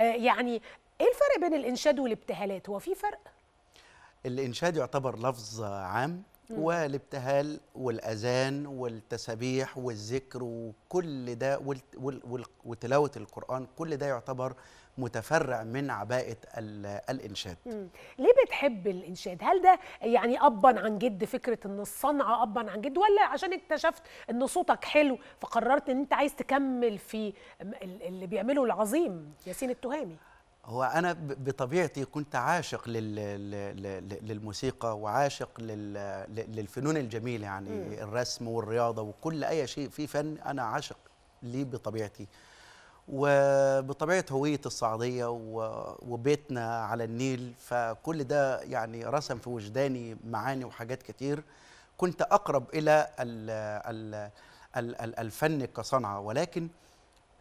آه، يعني ايه الفرق بين الانشاد والابتهالات هو في فرق الانشاد يعتبر لفظ عام والابتهال والاذان والتسابيح والذكر وكل ده وتلاوه القران كل ده يعتبر متفرع من عباءه الانشاد مم. ليه بتحب الانشاد هل ده يعني ابا عن جد فكره ان الصنعه ابا عن جد ولا عشان اكتشفت ان صوتك حلو فقررت ان انت عايز تكمل في اللي بيعمله العظيم ياسين التهامي هو أنا بطبيعتي كنت عاشق للموسيقى وعاشق للفنون الجميلة يعني الرسم والرياضة وكل أي شيء في فن أنا عاشق ليه بطبيعتي وبطبيعة هوية الصعيديه وبيتنا على النيل فكل ده يعني رسم في وجداني معاني وحاجات كتير كنت أقرب إلى الفن كصنعة ولكن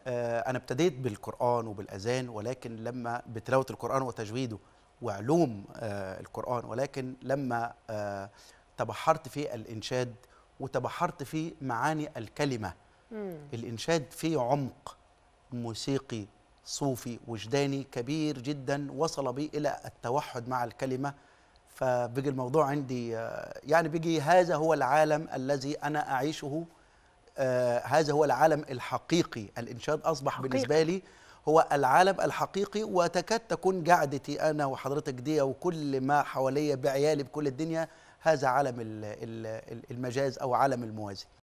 آه، انا ابتديت بالقران وبالاذان ولكن لما بتلاوه القران وتجويده وعلوم آه، القران ولكن لما آه، تبحرت في الانشاد وتبحرت في معاني الكلمه مم. الانشاد فيه عمق موسيقي صوفي وجداني كبير جدا وصل بي الى التوحد مع الكلمه فبيجي الموضوع عندي يعني بيجي هذا هو العالم الذي انا اعيشه آه، هذا هو العالم الحقيقي الإنشاد أصبح حقيقي. بالنسبة لي هو العالم الحقيقي وتكاد تكون قعدتي أنا وحضرتك دي وكل ما حواليا بعيالي بكل الدنيا هذا عالم المجاز أو عالم الموازي